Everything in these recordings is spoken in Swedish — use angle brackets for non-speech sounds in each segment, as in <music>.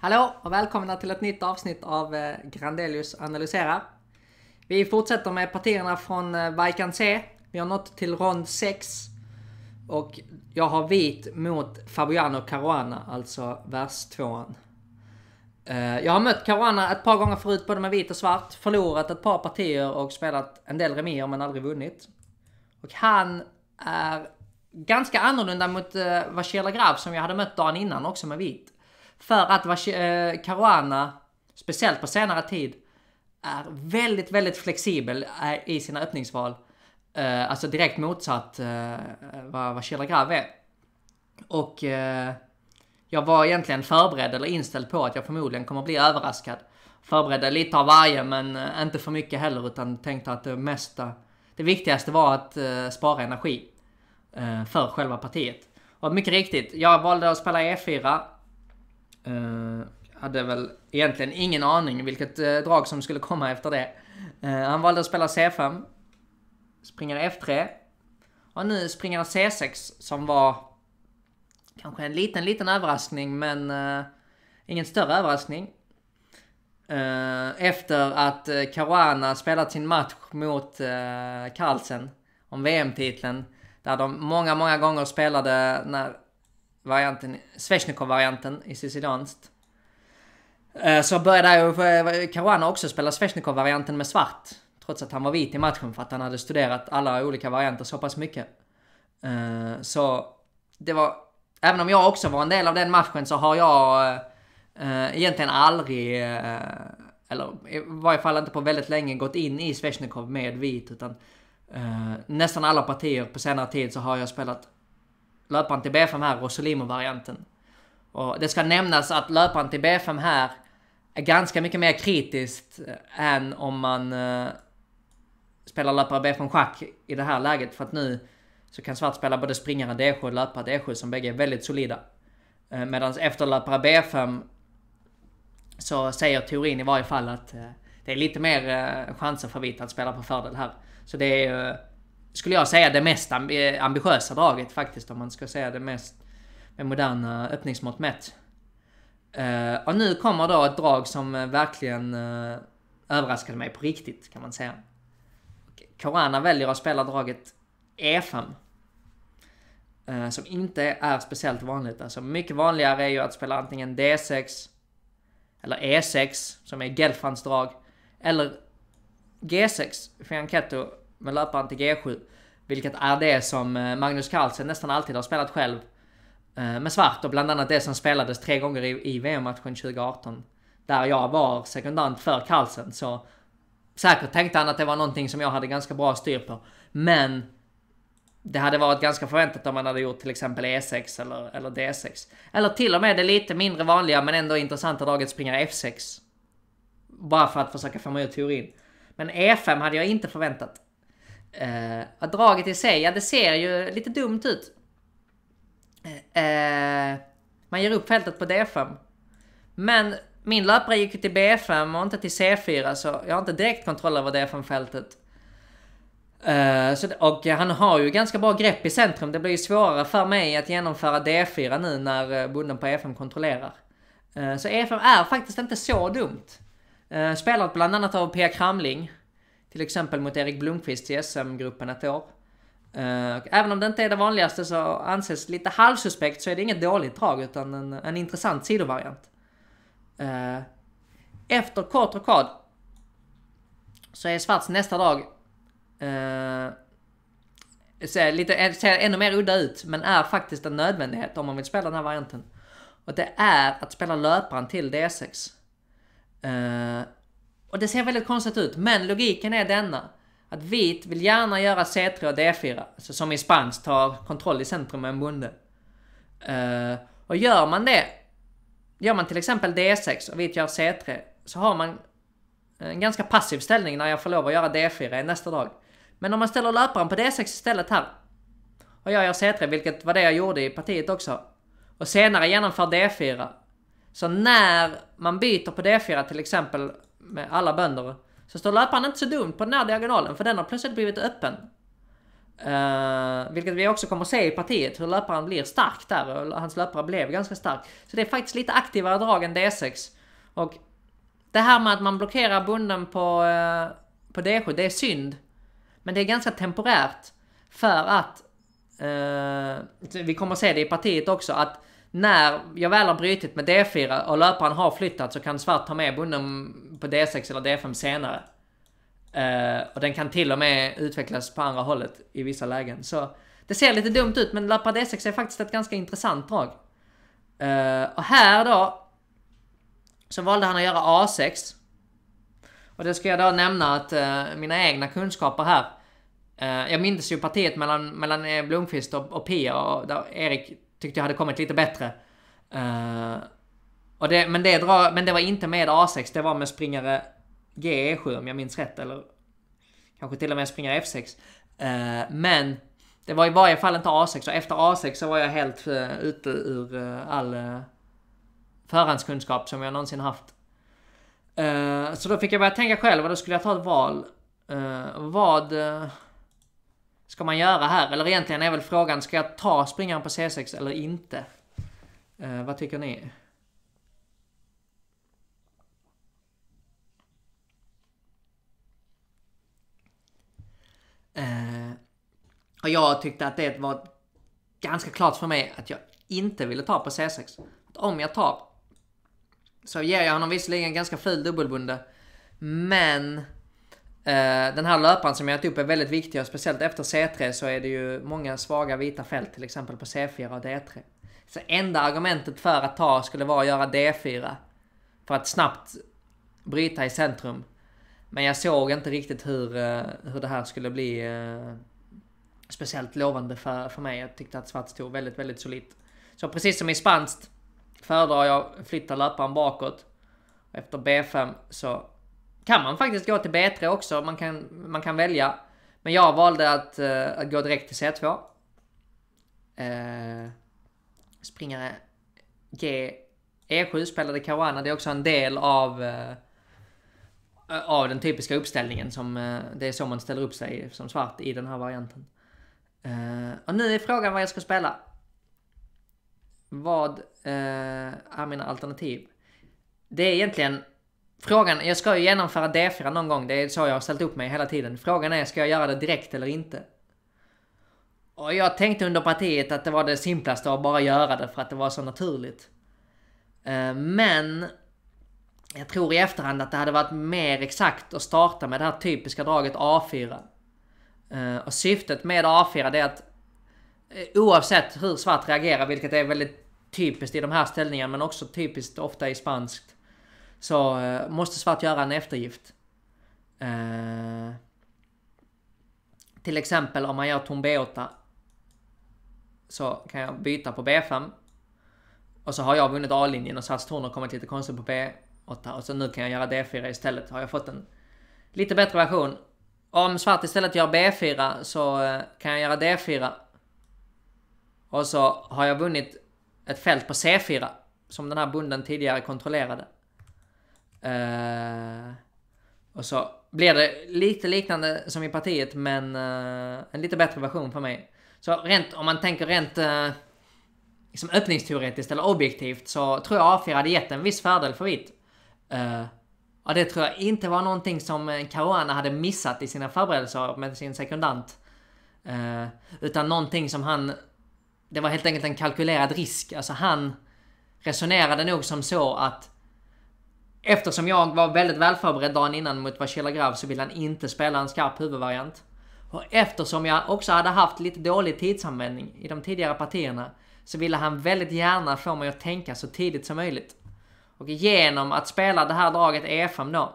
Hallå och välkomna till ett nytt avsnitt av eh, Grandelius analyserar. Vi fortsätter med partierna från eh, Vajkan C. Vi har nått till rond 6. Och jag har vit mot Fabiano Caruana, alltså vers 2. Eh, jag har mött Caruana ett par gånger förut, både med vit och svart. Förlorat ett par partier och spelat en del remier men aldrig vunnit. Och han är ganska annorlunda mot Vacela Grav som jag hade mött dagen innan också med vit. För att var, eh, Caruana, speciellt på senare tid, är väldigt, väldigt flexibel eh, i sina öppningsval. Eh, alltså direkt motsatt eh, vad, vad Chilagrav är. Och eh, jag var egentligen förberedd eller inställd på att jag förmodligen kommer bli överraskad. Förberedde lite av varje men eh, inte för mycket heller utan tänkte att det mesta, det viktigaste var att eh, spara energi eh, för själva partiet. Och mycket riktigt, jag valde att spela E4 Uh, hade väl egentligen ingen aning vilket uh, drag som skulle komma efter det. Uh, han valde att spela C5, springer F3 och nu springer C6 som var kanske en liten, liten överraskning men ingen större överraskning. efter att Caruana spelat sin match mot Carlsen om VM-titeln där de många, många gånger spelade när varianten, Svesjnikov-varianten i sicilianskt. Eh, så började ju eh, Caruana också spela Svesjnikov-varianten med svart. Trots att han var vit i matchen för att han hade studerat alla olika varianter så pass mycket. Eh, så det var... Även om jag också var en del av den matchen så har jag egentligen aldrig, eller i varje fall inte på väldigt länge, gått in i Svesjnikov med vit. Utan nästan alla partier på senare tid så har jag spelat löparen till B5 här, Rosolimo-varianten. Och det ska nämnas att löparen till B5 här är ganska mycket mer kritiskt eh, än om man eh, spelar löpare B5 schack i det här läget. För att nu så kan svart spela både springare D7 och löpare D7 som bägge är väldigt solida. Eh, Medan efter löpare B5 så säger teorin i varje fall att eh, det är lite mer eh, chanser för vitt att spela på fördel här. Så det är skulle jag säga, det mest ambitiösa draget faktiskt, om man ska säga det mest med moderna öppningsmått mätt. Uh, och nu kommer då ett drag som eh, verkligen uh, överraskade mig på riktigt, kan man säga. Corana väljer att spela draget E5. Uh, som inte är speciellt vanligt. Alltså mycket vanligare är ju att spela antingen D6, eller E6, som är Gelfans drag, eller G6, Fianchetto, med löparen till G7. Vilket är det som eh, Magnus Carlsen nästan alltid har spelat själv eh, med svart och bland annat det som spelades tre gånger i, i VM-matchen 2018. Där jag var sekundant för Carlsen så säkert tänkte han att det var någonting som jag hade ganska bra styr på. Men det hade varit ganska förväntat om man hade gjort till exempel E6 eller, eller D6. Eller till och med det lite mindre vanliga men ändå intressanta draget springa F6. Bara för att försöka få fånga ut teorin. Men E5 hade jag inte förväntat. Eh, att draget i sig, ja det ser ju lite dumt ut. Eh, eh man ger upp fältet på D5. Men min löpare gick ju till B5 och inte till C4 så jag har inte direkt kontroll över D5-fältet. Uh, eh, och han har ju ganska bra grepp i centrum. Det blir ju svårare för mig att genomföra D4 nu när eh, bonden på E5 kontrollerar. Uh, så E5 är faktiskt inte så dumt. Uh, spelat bland annat av Pia Kramling. Till exempel mot Erik Blomqvist i SM-gruppen ett år. Eh, även om det inte är det vanligaste så anses lite halvsuspekt så är det inget dåligt drag utan en, en intressant sidovariant. Eh, efter kort rockad så är Svarts nästa drag... eh, ser, lite, ser ännu mer udda ut men är faktiskt en nödvändighet om man vill spela den här varianten. Och det är att spela löparen till D6. Eh, och det ser väldigt konstigt ut, men logiken är denna. Att vit vill gärna göra C3 och D4, alltså som i spanskt tar kontroll i centrum med en bonde. Uh, och gör man det, gör man till exempel D6 och vit gör C3, så har man en ganska passiv ställning när jag får lov att göra D4 i nästa dag. Men om man ställer löparen på D6 istället här, och jag gör C3, vilket var det jag gjorde i partiet också, och senare genomför D4, så när man byter på D4 till exempel med alla bönder. Så står löparen inte så dumt på den här diagonalen för den har plötsligt blivit öppen. Uh, vilket vi också kommer se i partiet, hur löparen blir stark där och hans löpare blev ganska stark. Så det är faktiskt lite aktivare drag än D6. Och det här med att man blockerar bunden på, uh, på D7, det är synd. Men det är ganska temporärt för att, uh, vi kommer se det i partiet också, att när jag väl har brutit med D4 och löparen har flyttat så kan svart ta med bonden på D6 eller D5 senare. Uh, och den kan till och med utvecklas på andra hållet i vissa lägen. Så det ser lite dumt ut men löpare D6 är faktiskt ett ganska intressant drag. Uh, och här då så valde han att göra A6. Och det ska jag då nämna att uh, mina egna kunskaper här. jag minns ju partiet mellan, mellan Blomqvist och, och Pia och Erik tyckte jag hade kommit lite bättre. Uh, och det, men, det drar, men det var inte med A6, det var med springare GE7 om jag minns rätt, eller kanske till och med springare F6. Uh, eh, men det var i varje fall inte A6 och efter A6 så var jag helt uh, ute ur uh, all uh, förhandskunskap som jag någonsin haft. Uh, så då fick jag börja tänka själv och då skulle jag ta ett val. vad ska man göra här? Eller egentligen är väl frågan, ska jag ta springaren på C6 eller inte? Eh, vad tycker ni? Eh, och jag tyckte att det var ganska klart för mig att jag inte ville ta på C6. Att om jag tar så ger jag honom visserligen ganska ful dubbelbunde, men Eh, den här löparen som jag tog upp är väldigt viktig och speciellt efter C3 så är det ju många svaga vita fält till exempel på C4 och D3. Så enda argumentet för att ta skulle vara att göra D4. För att snabbt bryta i centrum. Men jag såg inte riktigt hur, eh, hur det här skulle bli eh, speciellt lovande för, för mig. Jag tyckte att svart stod väldigt, väldigt solitt. Så precis som i spanskt föredrar jag flytta löparen bakåt. Efter B5 så kan man faktiskt gå till B3 också. Man kan, man kan välja. Men jag valde att, uh, att gå direkt till C2. Uh, eh, springare G E7 spelade Caruana. Det är också en del av, uh, av den typiska uppställningen. Som, det är så man ställer upp sig som svart i den här varianten. och nu är frågan vad jag ska spela. Vad är mina alternativ? Det är egentligen Frågan, jag ska ju genomföra D4 någon gång, det är så jag har ställt upp mig hela tiden. Frågan är, ska jag göra det direkt eller inte? Och jag tänkte under partiet att det var det simplaste att bara göra det för att det var så naturligt. Eh, men jag tror i efterhand att det hade varit mer exakt att starta med det här typiska draget A4. Eh, och syftet med A4 är att eh, oavsett hur svart reagerar, vilket är väldigt typiskt i de här ställningarna men också typiskt ofta i spanskt så eh, måste svart göra en eftergift. Eh, till exempel om man gör tom B8 så kan jag byta på B5 och så har jag vunnit A-linjen och Sats torn har kommit lite konstigt på B8 och så nu kan jag göra D4 istället. Har jag fått en lite bättre version. Om svart istället gör B4 så eh, kan jag göra D4. Och så har jag vunnit ett fält på C4 som den här bunden tidigare kontrollerade. Uh, och så blev det lite liknande som i partiet men uh, en lite bättre version för mig. Så rent, om man tänker rent uh, liksom öppningsteoretiskt eller objektivt så tror jag A4 hade gett en viss fördel för vitt. Uh, och det tror jag inte var någonting som Caruana hade missat i sina förberedelser med sin sekundant. Uh, utan någonting som han... Det var helt enkelt en kalkylerad risk. Alltså han resonerade nog som så att Eftersom jag var väldigt välförberedd dagen innan mot Vasila Grav så ville han inte spela en skarp huvudvariant. Och eftersom jag också hade haft lite dålig tidsanvändning i de tidigare partierna så ville han väldigt gärna få mig att tänka så tidigt som möjligt. Och genom att spela det här draget E5 då,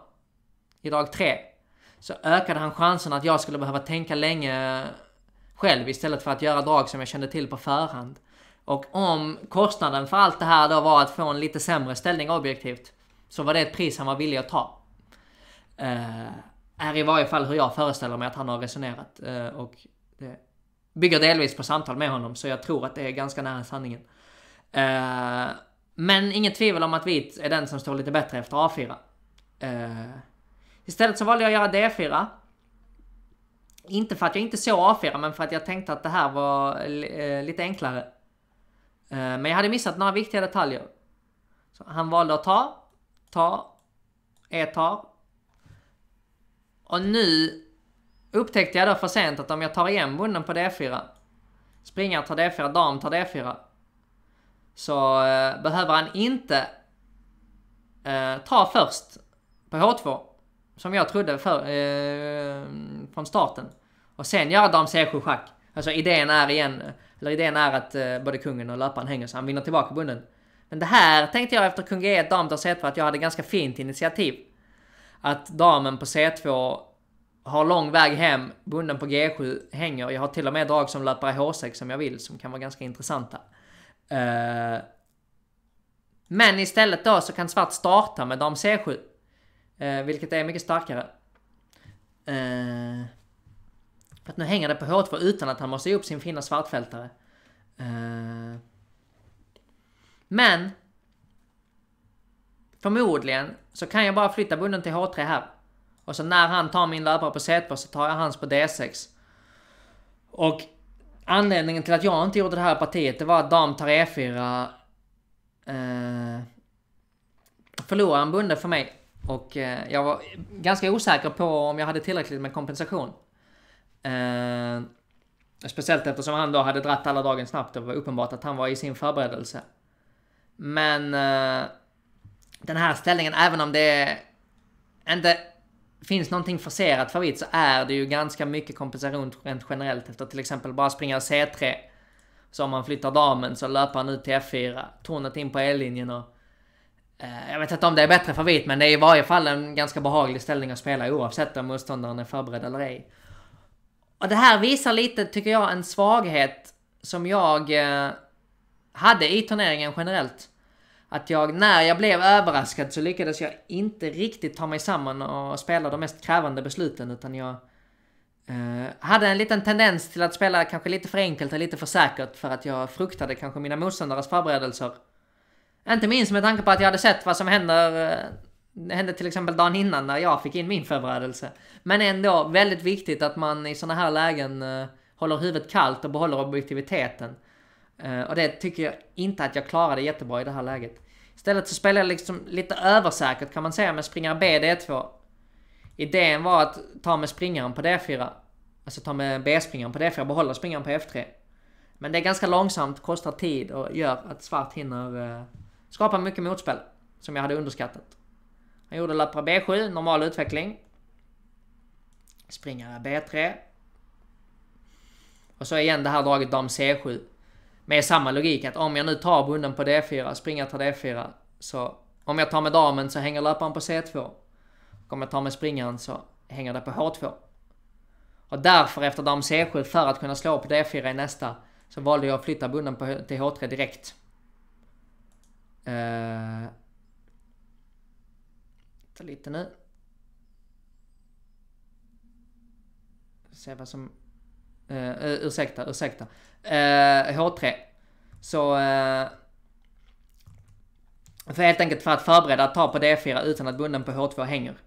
i drag 3, så ökade han chansen att jag skulle behöva tänka länge eh, själv istället för att göra drag som jag kände till på förhand. Och om kostnaden för allt det här då var att få en lite sämre ställning objektivt så var det ett pris han var villig att ta. Uh, är i varje fall hur jag föreställer mig att han har resonerat. Uh, och det bygger delvis på samtal med honom, så jag tror att det är ganska nära sanningen. Uh, men inget tvivel om att vit är den som står lite bättre efter A4. istället så valde jag att göra D4. Inte för att jag inte såg A4, men för att jag tänkte att det här var lite enklare. men jag hade missat några viktiga detaljer. Så han valde att ta tar, E tar. Och nu upptäckte jag då för sent att om jag tar igen bonden på D4, springar tar D4, dam tar D4, så eh, behöver han inte eh, ta först på H2, som jag trodde för, eh, från starten, och sen göra dam C7 schack. Alltså idén är igen, eller idén är att eh, både kungen och löparen hänger så han vinner tillbaka bonden. Men det här tänkte jag efter kung E1, dam tar C2 att jag hade ganska fint initiativ. Att damen på C2 har lång väg hem, bunden på G7, hänger. Jag har till och med drag som i H6 som jag vill, som kan vara ganska intressanta. Uh, men istället då så kan svart starta med dam C7. Uh, eh, vilket är mycket starkare. Uh, för att nu hänger det på H2 utan att han måste ge upp sin fina svartfältare. Uh, men förmodligen så kan jag bara flytta bunden till H3 här. Och så när han tar min löpare på C2 så tar jag hans på D6. Och anledningen till att jag inte gjorde det här partiet det var att dam tar E4 eh, förlorade en bunde för mig. Och eh, jag var ganska osäker på om jag hade tillräckligt med kompensation. Eh, speciellt eftersom han då hade dratt alla dagen snabbt och det var uppenbart att han var i sin förberedelse. Men uh, den här ställningen, även om det inte finns någonting forcerat favorit så är det ju ganska mycket kompensation rent generellt efter till exempel bara springa C3. Så om man flyttar damen så löper han ut till F4, tornet in på E-linjen och eh, jag vet inte om det är bättre favorit, men det är i varje fall en ganska behaglig ställning att spela oavsett om motståndaren är förberedd eller ej. Och det här visar lite, tycker jag, en svaghet som jag eh, hade i turneringen generellt att jag, när jag blev överraskad så lyckades jag inte riktigt ta mig samman och spela de mest krävande besluten utan jag eh, hade en liten tendens till att spela kanske lite för enkelt och lite för säkert för att jag fruktade kanske mina motståndares förberedelser. Inte minst med tanke på att jag hade sett vad som händer eh, det hände till exempel dagen innan när jag fick in min förberedelse. Men ändå väldigt viktigt att man i sådana här lägen eh, håller huvudet kallt och behåller objektiviteten. Eh, och det tycker jag inte att jag klarade jättebra i det här läget. Istället så spelade jag liksom lite översäkert kan man säga med springare B D2. Idén var att ta med springaren på D4. Alltså ta med B-springaren på D4 och behålla springaren på F3. Men det är ganska långsamt, kostar tid och gör att svart hinner eh, skapa mycket motspel. Som jag hade underskattat. Han gjorde löpare B7, normal utveckling. Springare B3. Och så igen det här draget dam C7. Med samma logik att om jag nu tar bonden på D4, springer tar D4, så om jag tar med damen så hänger löparen på C2. Och om jag tar med springaren så hänger det på H2. Och därför efter dam C7, för att kunna slå på D4 i nästa, så valde jag att flytta bonden på, till H3 direkt. Uh, ta lite nu. Se vad som Uh, ursäkta, ursäkta. Uh, eh, H3. Så... Uh, för helt enkelt för att förbereda att ta på D4 utan att bunden på H2 hänger. Uh,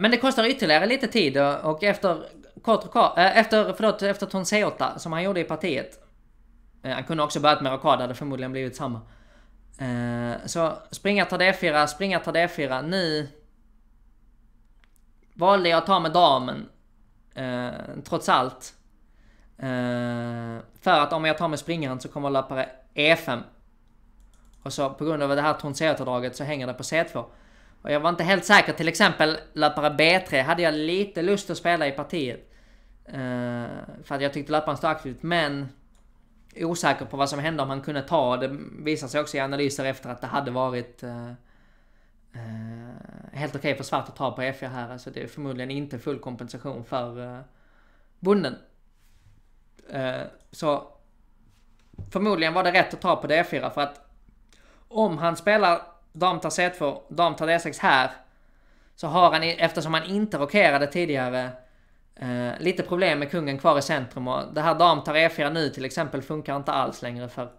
men det kostar ytterligare lite tid och, och efter kort roka, uh, efter, förlåt, efter ton C8 som han gjorde i partiet. Uh, han kunde också börjat med rockad, hade förmodligen blivit samma. så springa, ta D4, springa, ta D4. Nu valde jag att ta med damen Eh, trots allt. Eh, för att om jag tar med springaren så kommer löpare E5. Och så på grund av det här tronseratavdraget så hänger det på C2. Och jag var inte helt säker, till exempel löpare B3 hade jag lite lust att spela i partiet. Eh, för att jag tyckte löparen stod aktivt, men osäker på vad som hände om han kunde ta. Det visar sig också i analyser efter att det hade varit eh, eh helt okej okay för svart att ta på F4 här. Alltså det är förmodligen inte full kompensation för eh, bonden. Eh, så förmodligen var det rätt att ta på D4 för att om han spelar dam tar C2, dam tar D6 här så har han, eftersom han inte rockerade tidigare, eh, lite problem med kungen kvar i centrum och det här dam tar E4 nu till exempel funkar inte alls längre för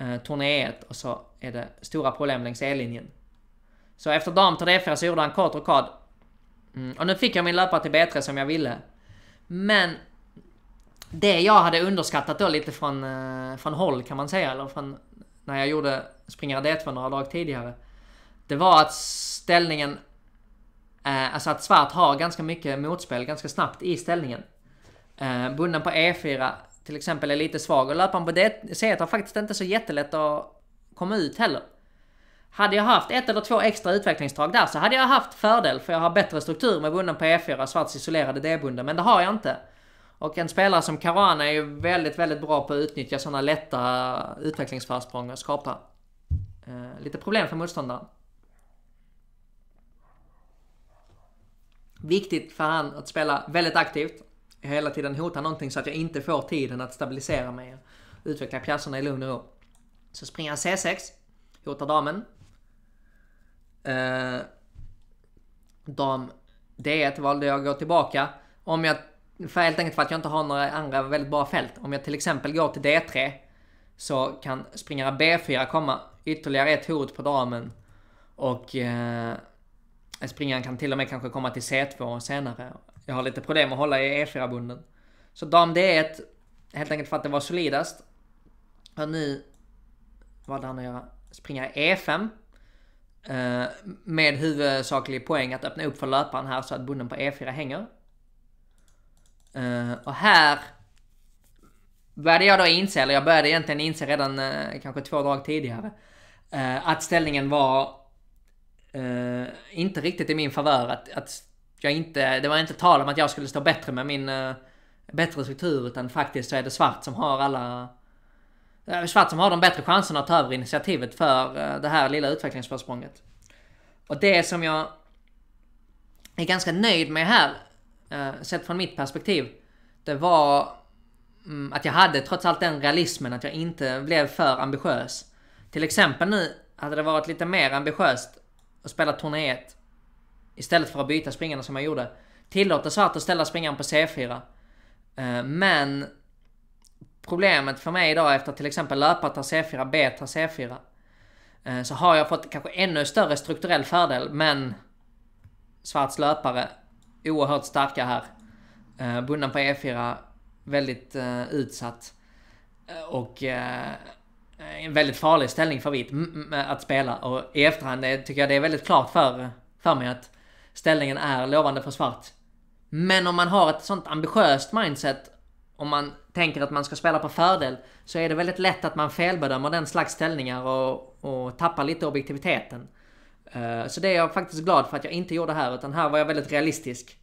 eh, e 1 och så är det stora problem längs E-linjen. Så efter dam till D4 så gjorde han kort rockad. Mm. Och nu fick jag min löpare till B3 som jag ville. Men det jag hade underskattat då lite från, eh, från håll kan man säga, eller från när jag gjorde springare D2 några dagar tidigare. Det var att ställningen, eh, alltså att svart har ganska mycket motspel ganska snabbt i ställningen. Eh, bunden på E4 till exempel är lite svag och löparen på D C1 har faktiskt inte så jättelätt att komma ut heller. Hade jag haft ett eller två extra utvecklingsdrag där så hade jag haft fördel för jag har bättre struktur med bunden på E4 och svarts isolerade D-bunden, men det har jag inte. Och en spelare som Caruana är ju väldigt, väldigt bra på att utnyttja sådana lätta utvecklingsförsprång och skapa eh, lite problem för motståndaren. Viktigt för han att spela väldigt aktivt. hela tiden hota någonting så att jag inte får tiden att stabilisera mig och utveckla pjäserna i lugn och ro. Så springer han C6, hotar damen, Eh, de, det är ett val där jag går tillbaka. Om jag, för helt enkelt för att jag inte har några andra väldigt bra fält. Om jag till exempel går till D3 så kan springare B4 komma ytterligare ett hot på damen. Och eh, springaren kan till och med kanske komma till C2 senare. Jag har lite problem att hålla i E4-bunden. Så dam D1, helt enkelt för att det var solidast. Och nu, vad hade han att göra? Springare E5. Eh, med huvudsaklig poäng att öppna upp för löparen här så att bonden på E4 hänger. Eh, och här började jag då inse, eller jag började egentligen inse redan eh, kanske två dagar tidigare, att ställningen var inte riktigt i min favör. Att, att jag inte, det var inte tal om att jag skulle stå bättre med min bättre struktur utan faktiskt så är det svart som har alla Eh, svart som har de bättre chanserna att ta över initiativet för eh, det här lilla utvecklingsförsprånget. Och det som jag är ganska nöjd med här, eh, sett från mitt perspektiv, det var mm, att jag hade trots allt den realismen att jag inte blev för ambitiös. Till exempel nu hade det varit lite mer ambitiöst att spela turné 1 istället för att byta springarna som jag gjorde. Tillåta svart att ställa springaren på C4. Men problemet för mig idag efter till exempel löpa, ta C4, B, ta C4. Eh, så har jag fått kanske ännu större strukturell fördel, men Svarts löpare oerhört starka här. Eh, bunden på E4, väldigt eh, utsatt. Och en väldigt farlig ställning för vitt att spela. Och i efterhand tycker jag det är väldigt klart för, för mig att ställningen är lovande för svart. Men om man har ett sånt ambitiöst mindset om man tänker att man ska spela på fördel så är det väldigt lätt att man felbedömer den slags ställningar och, och tappar lite objektiviteten. Eh, så det är jag faktiskt glad för att jag inte gjorde här, utan här var jag väldigt realistisk.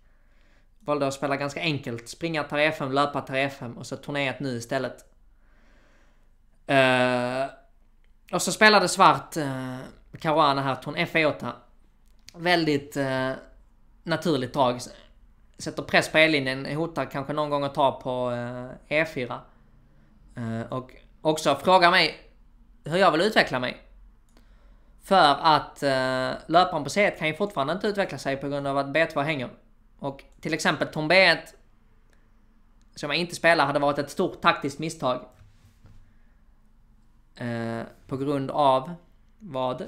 Valde att spela ganska enkelt. Springa tar fm, löpa tar fm och så turnéet nu istället. Eh, och så spelade svart eh, Caruana här, torn F8. E väldigt naturligt drag sätter press på E-linjen, hotar kanske någon gång att ta på E4. Eh, e eh, och också frågar mig hur jag vill utveckla mig. För att eh, löparen på C1 kan ju fortfarande inte utveckla sig på grund av att B2 hänger. Och till exempel Tom B1, som jag inte spelar, hade varit ett stort taktiskt misstag. På grund av vad?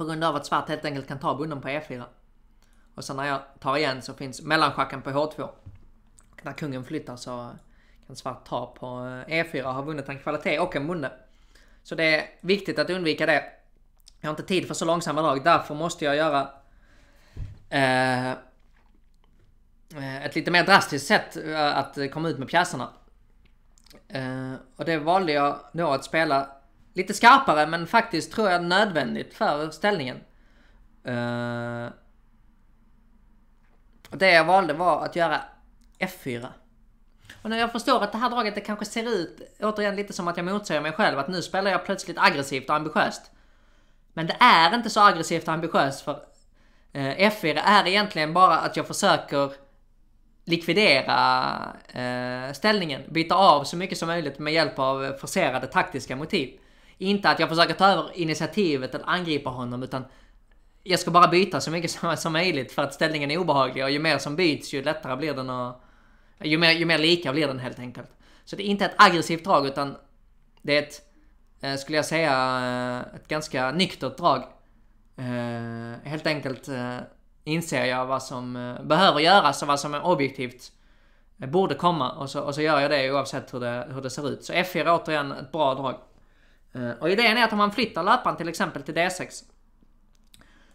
På grund av att svart helt enkelt kan ta bonden på E4. Och sen när jag tar igen så finns mellanschacken på H2. Och när kungen flyttar så kan svart ta på E4 eh, e och har vunnit en kvalitet och en bonde. Så det är viktigt att undvika det. Jag har inte tid för så långsamma drag, därför måste jag göra eh, eh ett lite mer drastiskt sätt eh, att komma ut med pjäserna. Eh, och det valde jag då att spela Lite skarpare men faktiskt tror jag nödvändigt för ställningen. Uh, det jag valde var att göra F4. Och när jag förstår att det här draget det kanske ser ut återigen lite som att jag motsäger mig själv att nu spelar jag plötsligt aggressivt och ambitiöst. Men det är inte så aggressivt och ambitiöst för eh, F4 är egentligen bara att jag försöker likvidera eh, ställningen, byta av så mycket som möjligt med hjälp av forcerade taktiska motiv. Inte att jag försöker ta över initiativet att angripa honom utan jag ska bara byta så mycket som, som möjligt för att ställningen är obehaglig och ju mer som byts ju lättare blir den och ju mer, ju mer lika blir den helt enkelt. Så det är inte ett aggressivt drag utan det är ett, eh, skulle jag säga, eh, ett ganska nyktert drag. Eh, helt enkelt inser jag vad som behöver göras och vad som är objektivt borde komma och så, och så gör jag det oavsett hur det, hur det ser ut. Så F4 återigen ett bra drag. Eh, och idén är att om man flyttar löparen till exempel till D6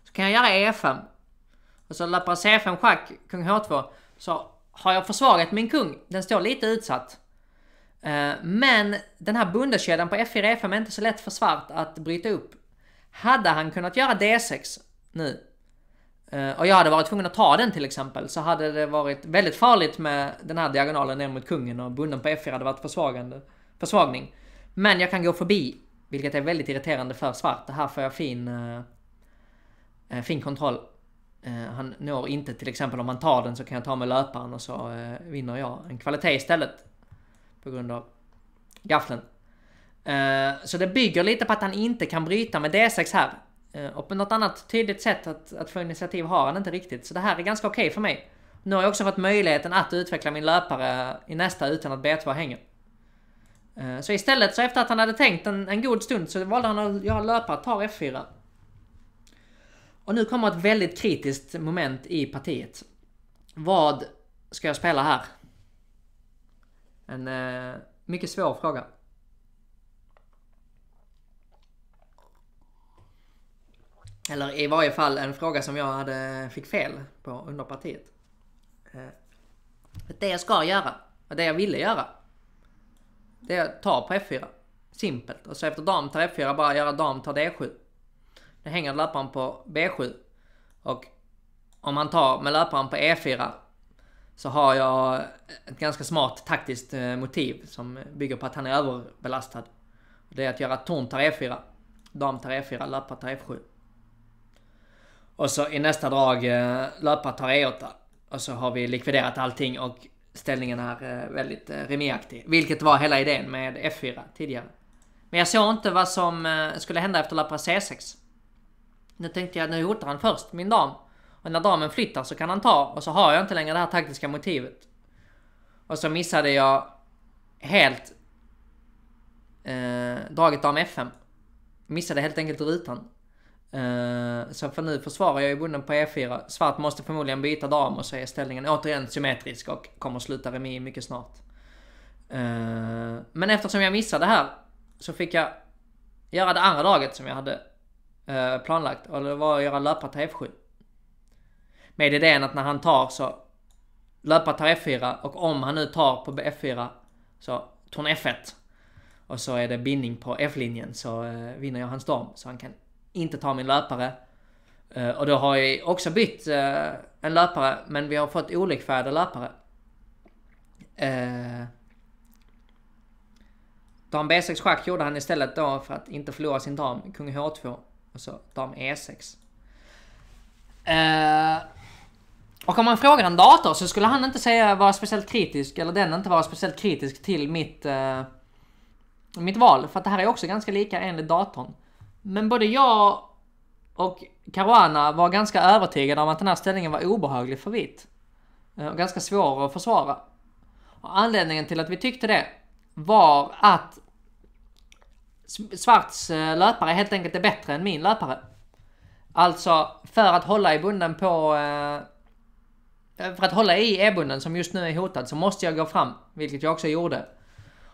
så kan jag göra E5 och så löpare C5 schack, kung H2 så har jag försvagat min kung. Den står lite utsatt. Eh, men den här bondekedjan på F4 E5 är inte så lätt för svart att bryta upp. Hade han kunnat göra D6 nu eh, och jag hade varit tvungen att ta den till exempel så hade det varit väldigt farligt med den här diagonalen ner mot kungen och bunden på F4 hade varit försvagande, försvagning. Men jag kan gå förbi vilket är väldigt irriterande för svart. Här får jag fin, eh, eh fin kontroll. Eh, han når inte, till exempel om han tar den så kan jag ta med löparen och så eh, vinner jag en kvalitet istället. På grund av gafflen. Eh, så det bygger lite på att han inte kan bryta med D6 här. Eh, och på något annat tydligt sätt att, att få initiativ har han inte riktigt. Så det här är ganska okej okay för mig. Nu har jag också fått möjligheten att utveckla min löpare i nästa utan att B2 hänger. Eh, så istället, så efter att han hade tänkt en, en god stund, så valde han att göra löpare, tar F4. Och nu kommer ett väldigt kritiskt moment i partiet. Vad ska jag spela här? En eh, mycket svår fråga. Eller i varje fall en fråga som jag hade, fick fel på under partiet. Eh, det jag ska göra, och det jag ville göra, det är att ta på F4. Simpelt. Och så efter dam tar F4 bara göra dam tar D7. Nu hänger löparen på B7. Och om man tar med löparen på E4 så har jag ett ganska smart taktiskt eh, motiv som bygger på att han är överbelastad. Det är att göra torn tar E4, dam tar E4, löpare tar F7. Och så i nästa drag eh, löpare tar E8. Och så har vi likviderat allting och ställningen är eh, väldigt eh, remisaktig. Vilket var hela idén med F4 tidigare. Men jag såg inte vad som eh, skulle hända efter lappar C6. Nu tänkte jag, nu hotar han först min dam. Och när damen flyttar så kan han ta och så har jag inte längre det här taktiska motivet. Och så missade jag helt eh, draget dam F5. Missade helt enkelt rutan. Uh, så för nu försvarar jag ju bonden på E4. Svart måste förmodligen byta dam och så är ställningen återigen symmetrisk och kommer sluta remi mycket snart. Uh, men eftersom jag missade här så fick jag göra det andra draget som jag hade uh, planlagt och det var att göra löpa till F7. Med idén att när han tar så löpa tar F4 och om han nu tar på F4 så torn F1 och så är det bindning på F-linjen så vinner jag hans dam så han kan inte ta min löpare. Eh, och då har jag också bytt eh, en löpare, men vi har fått olikfärgade löpare. Eh, dam B6 schack gjorde han istället då för att inte förlora sin dam, kung H2 och så dam E6. Eh, och om man frågar en dator så skulle han inte säga vara speciellt kritisk, eller den inte vara speciellt kritisk till mitt, eh, mitt val. För att det här är också ganska lika enligt datorn. Men både jag och Caruana var ganska övertygade om att den här ställningen var obehaglig för vitt. Eh, och ganska svår att försvara. Och anledningen till att vi tyckte det var att Svarts eh, löpare helt enkelt är bättre än min löpare. Alltså för att hålla i bunden på... Eh, för att hålla i e-bunden som just nu är hotad så måste jag gå fram, vilket jag också gjorde.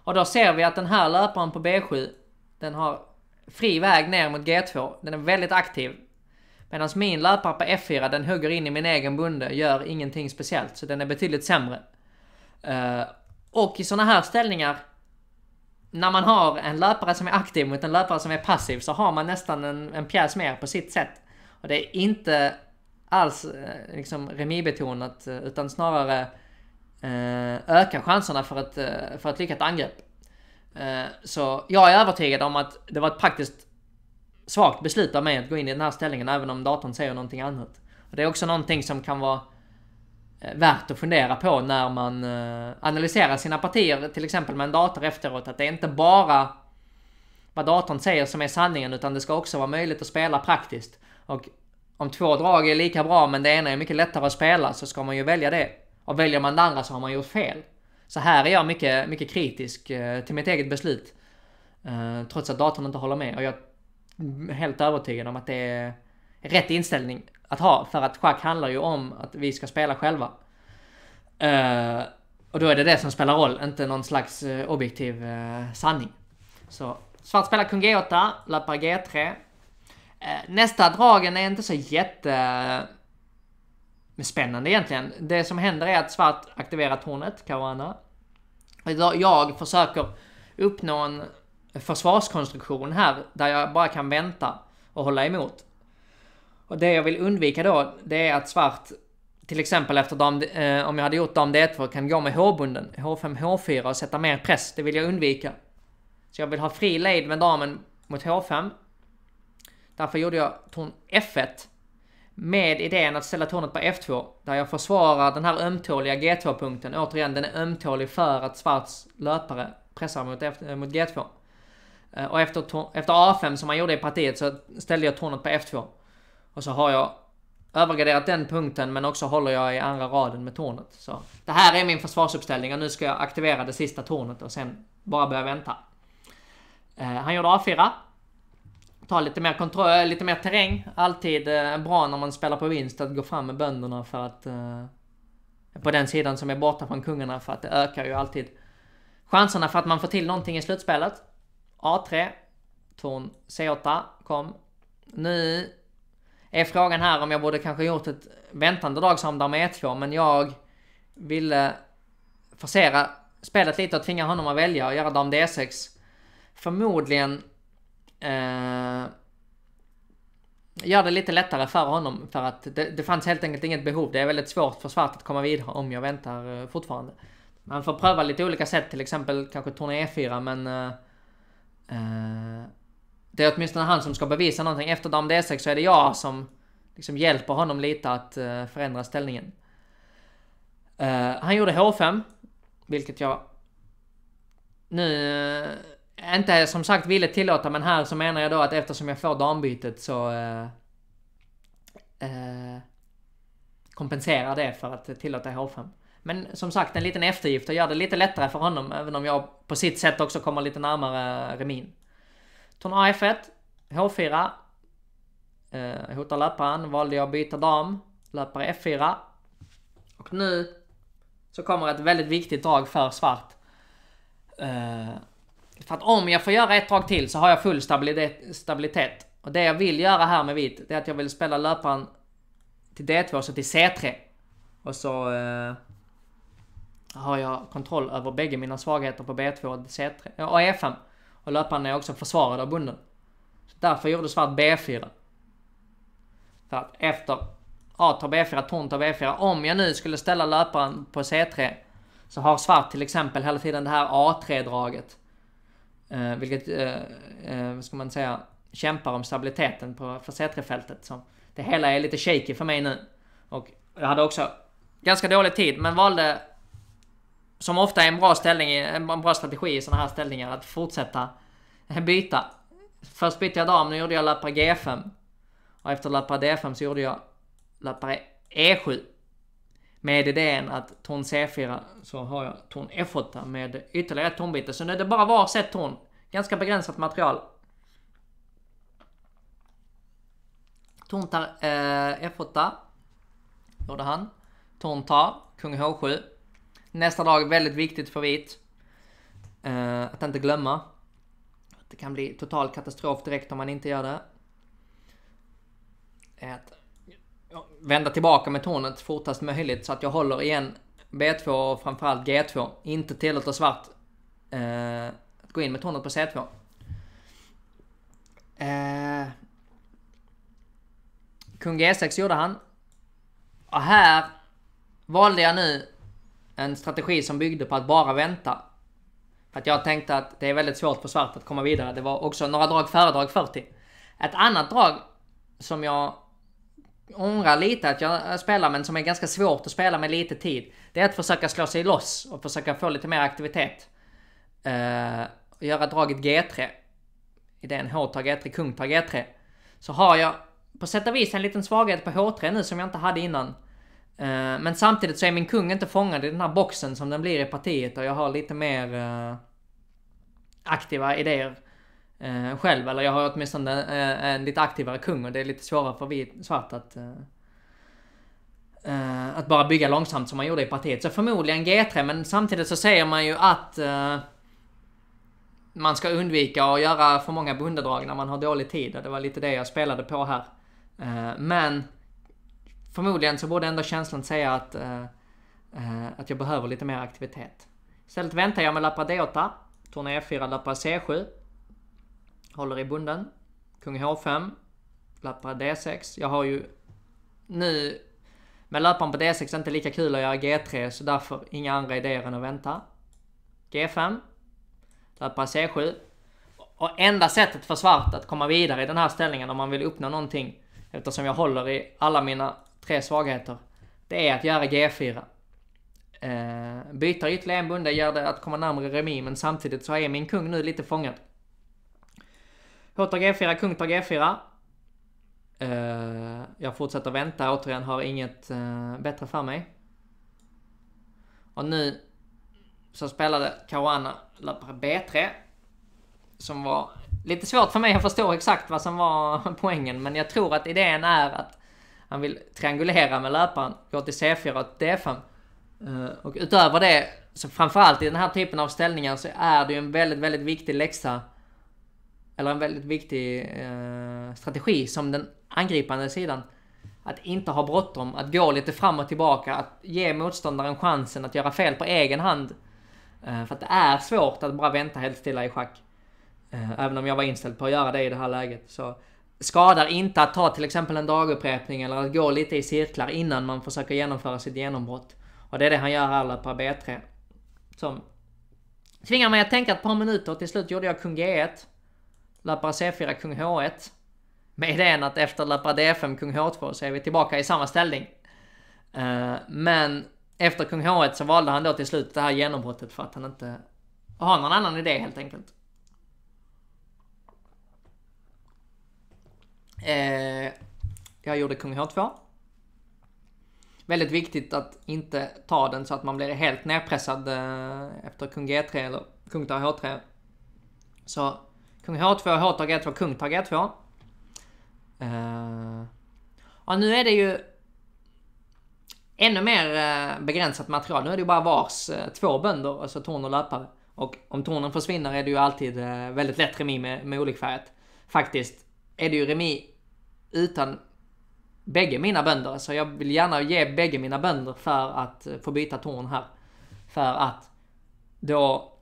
Och då ser vi att den här löparen på B7, den har fri väg ner mot G2. Den är väldigt aktiv. Medan min löpare på F4, den hugger in i min egen bonde, gör ingenting speciellt. Så den är betydligt sämre. Uh, och i sådana här ställningar, när man har en löpare som är aktiv mot en löpare som är passiv, så har man nästan en, en pjäs mer på sitt sätt. Och det är inte alls eh, liksom remibetonat, eh, utan snarare uh, ökar chanserna för ett, uh, för ett lyckat angrepp. Eh, så jag är övertygad om att det var ett praktiskt svagt beslut av mig att gå in i den här ställningen även om datorn säger någonting annat. Och det är också någonting som kan vara eh, värt att fundera på när man eh, analyserar sina partier till exempel med en dator efteråt. Att det är inte bara vad datorn säger som är sanningen utan det ska också vara möjligt att spela praktiskt. Och om två drag är lika bra men det ena är mycket lättare att spela så ska man ju välja det. Och väljer man det andra så har man gjort fel. Så här är jag mycket, mycket kritisk eh, till mitt eget beslut. Eh, trots att datorn inte håller med. Och jag är helt övertygad om att det är rätt inställning att ha. För att schack handlar ju om att vi ska spela själva. Eh, och då är det det som spelar roll, inte någon slags objektiv sanning. Så svart spelar kung g8, lappar g3. Nästa dragen är inte så jätte spännande egentligen. Det som händer är att svart aktiverar tornet, Caruana. Jag försöker uppnå en försvarskonstruktion här där jag bara kan vänta och hålla emot. Och det jag vill undvika då, det är att svart till exempel efter dam, eh, om jag hade gjort dam d2 kan gå med H-bunden, H5, H4 och sätta mer press. Det vill jag undvika. Så jag vill ha fri led med damen mot H5. Därför gjorde jag torn F1 med idén att ställa tornet på F2, där jag försvarar den här ömtåliga G2-punkten. Återigen, den är ömtålig för att Svarts löpare pressar mot, F eh, mot G2. Eh, och efter, efter A5 som man gjorde i partiet så ställde jag tornet på F2. Och så har jag övergraderat den punkten men också håller jag i andra raden med tornet. Så det här är min försvarsuppställning och nu ska jag aktivera det sista tornet och sen bara börja vänta. Eh, han gjorde A4 ta lite mer kontroll, eh, lite mer terräng. Alltid eh, bra när man spelar på vinst att gå fram med bönderna för att... Eh, på den sidan som är borta från kungarna för att det ökar ju alltid chanserna för att man får till någonting i slutspelet. A3, torn C8 kom. Nu är frågan här om jag borde kanske gjort ett väntande dragsamdar med E2, men jag ville forcera spelet lite och tvinga honom att välja och göra dam D6. Förmodligen eh, gör det lite lättare för honom för att det, det fanns helt enkelt inget behov. Det är väldigt svårt för svart att komma vidare om jag väntar eh, fortfarande. Man får pröva lite olika sätt, till exempel kanske turné E4 men eh, eh, det är åtminstone han som ska bevisa någonting. Efter dam D6 så är det jag som liksom hjälper honom lite att uh, förändra ställningen. Uh, han gjorde H5, vilket jag nu uh, inte som sagt ville tillåta, men här så menar jag då att eftersom jag får dambytet så eh, eh, kompenserar det för att tillåta H5. Men som sagt, en liten eftergift och gör det lite lättare för honom, även om jag på sitt sätt också kommer lite närmare remin. Torn AF1, H4, eh, hotar löparen, valde jag att byta dam, löpare F4. Och nu så kommer ett väldigt viktigt drag för svart. Eh, för att om jag får göra ett drag till så har jag full stabilitet. Och det jag vill göra här med vit, det är att jag vill spela löparen till D2, och så till C3. Och så eh, har jag kontroll över bägge mina svagheter på B2 och, C3, och E5. Och löparen är också försvarad av bonden. Så därför gjorde svart B4. För att efter A tar B4, torn tar B4. Om jag nu skulle ställa löparen på C3 så har svart till exempel hela tiden det här A3-draget. Eh, vilket, eh, eh, vad ska man säga, kämpar om stabiliteten på C3 fältet Så det hela är lite shaky för mig nu. Och jag hade också ganska dålig tid, men valde, som ofta är en bra, ställning, en bra strategi i sådana här ställningar, att fortsätta byta. Först bytte jag dam, nu gjorde jag lappar G5. Och efter lappar D5 så gjorde jag lappar E7 med idén att ton C4 så har jag ton F8 med ytterligare ett tonbyte. Så nu är det bara var ett ton. Ganska begränsat material. Ton tar eh, F8. Gjorde han. Ton tar kung H7. Nästa dag väldigt viktigt för vit. Eh, att inte glömma. Det kan bli total katastrof direkt om man inte gör det. Ett vända tillbaka med tornet fortast möjligt så att jag håller igen B2 och framförallt G2. Inte tillåta svart eh, att gå in med tornet på C2. Eh, kung G6 gjorde han. Och här valde jag nu en strategi som byggde på att bara vänta. För att jag tänkte att det är väldigt svårt för svart att komma vidare. Det var också några drag före drag 40. Ett annat drag som jag ångrar lite att jag spelar men som är ganska svårt att spela med lite tid. Det är att försöka slå sig loss och försöka få lite mer aktivitet. Uh, göra draget G3. Idén H tar G3, kung tar G3. Så har jag på sätt och vis en liten svaghet på H3 nu som jag inte hade innan. Uh, men samtidigt så är min kung inte fångad i den här boxen som den blir i partiet och jag har lite mer uh, aktiva idéer eh, själv. Eller jag har åtminstone eh, en lite aktivare kung och det är lite svårare för vi svart att eh, eh att bara bygga långsamt som man gjorde i partiet. Så förmodligen G3, men samtidigt så säger man ju att uh, man ska undvika att göra för många bundedrag när man har dålig tid och det var lite det jag spelade på här. Uh, men förmodligen så borde ändå känslan säga att, att jag behöver lite mer aktivitet. Istället väntar jag med lappar D8, turné e 4 lappar C7. Håller i bunden. Kung H5. Lappar D6. Jag har ju nu med löparen på D6 inte lika kul att göra G3 så därför inga andra idéer än att vänta. G5. Lappar C7. Och enda sättet för svart att komma vidare i den här ställningen om man vill uppnå någonting eftersom jag håller i alla mina tre svagheter. Det är att göra G4. Eh, byta ytterligare en bonde gör det att komma närmare Remi, men samtidigt så är min kung nu lite fångad. H-tag E4, kung tag E4. Eh, jag fortsätter vänta, återigen har inget eh, bättre för mig. Och nu så spelade Caruana B3. Som var lite svårt för mig att förstå exakt vad som var <laughs> poängen, men jag tror att idén är att han vill triangulera med löparen, gå till C4 och D5. Eh, och utöver det, så framförallt i den här typen av ställningar så är det ju en väldigt, väldigt viktig läxa eller en väldigt viktig eh, strategi som den angripande sidan. Att inte ha bråttom, att gå lite fram och tillbaka, att ge motståndaren chansen att göra fel på egen hand. Eh, för att det är svårt att bara vänta helt stilla i schack. Eh, även om jag var inställd på att göra det i det här läget. Så skadar inte att ta till exempel en dagupprepning eller att gå lite i cirklar innan man försöker genomföra sitt genombrott. Och det är det han gör här på B3. Som tvingar mig att tänka ett par minuter och till slut gjorde jag kung G1. Lappar C4, kung H1. Med idén att efter lappar D5, kung H2 så är vi tillbaka i samma ställning. Eh, men efter kung H1 så valde han då till slut det här genombrottet för att han inte har någon annan idé helt enkelt. Eh, jag gjorde kung H2. Väldigt viktigt att inte ta den så att man blir helt nedpressad eh, efter kung G3 eller kung tar H3. Så Kung H2, H-tag g 2 kung tag E2. Uh, eh, ja, nu är det ju ännu mer eh, begränsat material. Nu är det ju bara vars eh, två bönder, alltså torn och löpare. Och om tornen försvinner är det ju alltid väldigt lätt remi med, med olikfärgat. Faktiskt är det ju remi utan bägge mina bönder. Så jag vill gärna ge bägge mina bönder för att få byta torn här. För att då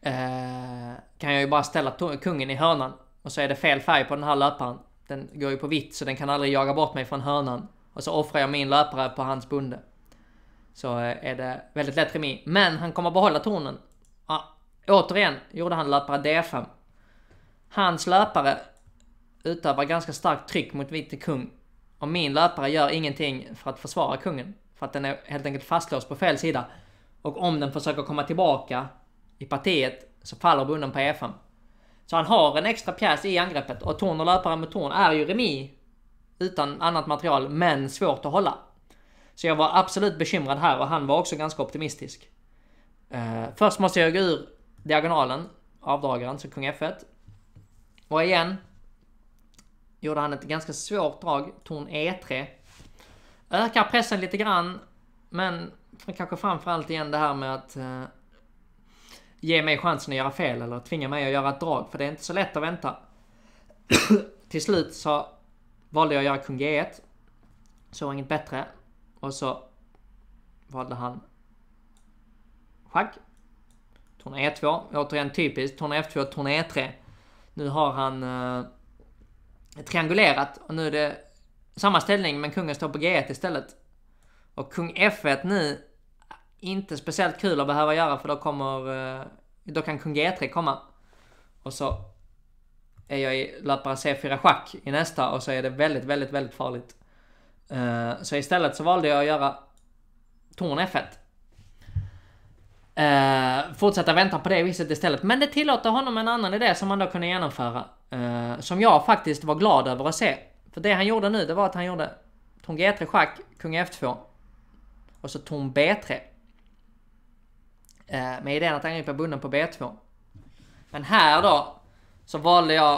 eh, kan jag ju bara ställa kungen i hörnan och så är det fel färg på den här löparen. Den går ju på vitt så den kan aldrig jaga bort mig från hörnan. Och så offrar jag min löpare på hans bonde. Så eh, är det väldigt lätt remi. Men han kommer behålla tornen. Ja, återigen gjorde han löpare D5. Hans löpare utövar ganska starkt tryck mot vit kung. Och min löpare gör ingenting för att försvara kungen. För att den är helt enkelt fastlåst på fel sida. Och om den försöker komma tillbaka i partiet så faller bonden på E5. Så han har en extra pjäs i angreppet och torn och löpare med torn är ju remi utan annat material, men svårt att hålla. Så jag var absolut bekymrad här och han var också ganska optimistisk. Uh, först måste jag gå ur diagonalen, avdragaren, så kung F1. Och igen gjorde han ett ganska svårt drag, torn E3. Ökar pressen lite grann, men kanske framförallt igen det här med att uh, ge mig chansen att göra fel eller tvinga mig att göra ett drag, för det är inte så lätt att vänta. <clears throat> Till slut så valde jag att göra kung G1. E Såg inget bättre. Och så valde han schack. Torn E2. Återigen typiskt. Torn F2, torn E3. Nu har han eh, triangulerat och nu är det samma ställning men kungen står på G1 istället. Och kung F1 nu inte speciellt kul att behöva göra för då kommer, eh, då kan kung E3 komma. Och så är jag i löpare C4 schack i nästa och så är det väldigt, väldigt, väldigt farligt. Eh, så istället så valde jag att göra torn F1. Eh, fortsätta vänta på det viset istället. Men det tillåter honom en annan idé som han då kunde genomföra. som jag faktiskt var glad över att se. För det han gjorde nu, det var att han gjorde torn G3 schack, kung F2. Och så torn B3. Eh, med idén att angripa bunden på B2. Men här då så valde jag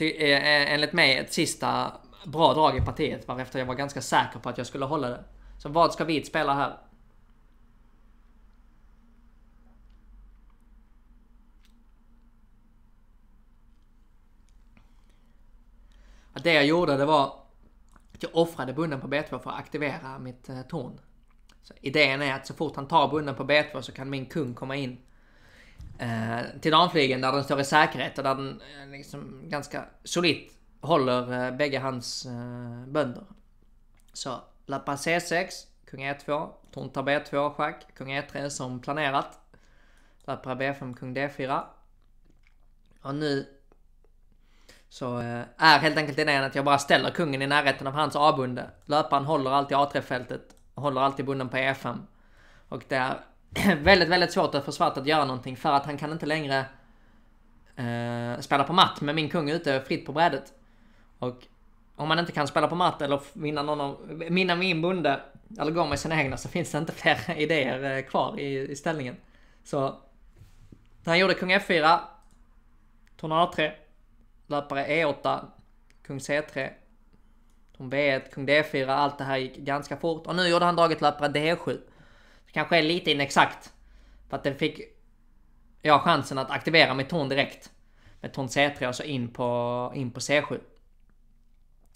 eh, eh, enligt mig ett sista bra drag i partiet varefter jag var ganska säker på att jag skulle hålla det. Så vad ska vit spela här? det jag gjorde det var att jag offrade bunden på B2 för att aktivera mitt torn. Så idén är att så fort han tar bonden på B2 så kan min kung komma in eh, till damflygen där den står i säkerhet och där den eh, liksom ganska solitt håller eh, bägge hans eh, bönder. Så lappar C6, kung E2, torn tar B2, schack, kung E3 som planerat. Lappar B5, kung D4. Och nu så eh, är helt enkelt idén att jag bara ställer kungen i närheten av hans A-bonde. Löparen håller alltid A3-fältet håller alltid bunden på E5. Och det är <clears throat> väldigt, väldigt svårt för svart att göra någonting för att han kan inte längre eh, spela på matt med min kung ute fritt på brädet. Och om man inte kan spela på matt eller vinna någon av, vinna min bonde eller gå med sina egna så finns det inte fler <laughs> idéer eh, kvar i, i ställningen. Så han gjorde kung F4, torn A3, löpare E8, kung C3, Tom V1, kung D4, allt det här gick ganska fort. Och nu gjorde han draget löpare D7. Det kanske är lite inexakt. För att den fick jag chansen att aktivera mitt torn direkt. Med torn C3 alltså in på, in på C7.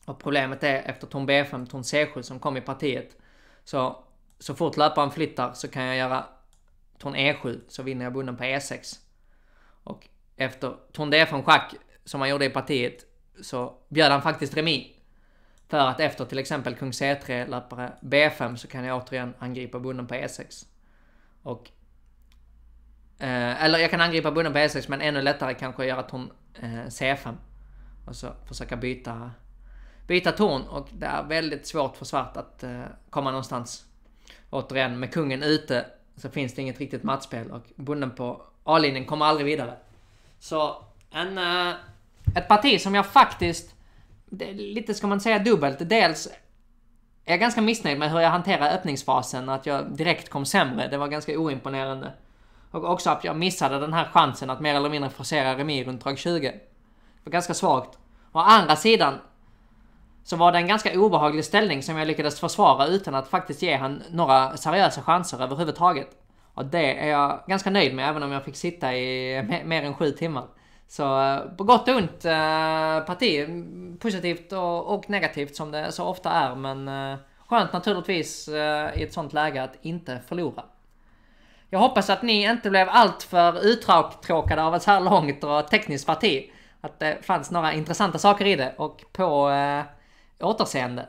Och problemet är efter torn B5, torn C7 som kom i partiet. Så, så fort löparen flyttar så kan jag göra torn E7 så vinner jag bonden på E6. Och efter torn D5 schack som han gjorde i partiet så bjöd han faktiskt Remi. För att efter till exempel kung C3, löpare B5, så kan jag återigen angripa bonden på E6. Och... Eh, eller jag kan angripa bonden på E6, men ännu lättare kanske göra torn eh, C5. Och så försöka byta, byta torn. Och det är väldigt svårt för svart att eh, komma någonstans. Återigen, med kungen ute så finns det inget riktigt matchspel och bonden på A-linjen kommer aldrig vidare. Så en, eh, ett parti som jag faktiskt det, lite ska man säga dubbelt. Dels är jag ganska missnöjd med hur jag hanterade öppningsfasen, att jag direkt kom sämre. Det var ganska oimponerande. Och också att jag missade den här chansen att mer eller mindre forcera Remi runt drag 20. Det var ganska svagt. Å andra sidan så var det en ganska obehaglig ställning som jag lyckades försvara utan att faktiskt ge han några seriösa chanser överhuvudtaget. Och det är jag ganska nöjd med även om jag fick sitta i mer än sju timmar. Så eh, på gott och ont, eh, parti, positivt och, negativt som det så ofta är. Men eh, skönt naturligtvis i ett sånt läge att inte förlora. Jag hoppas att ni inte blev alltför uttråkade av ett så här långt och tekniskt parti. Att det fanns några intressanta saker i det och på återseende.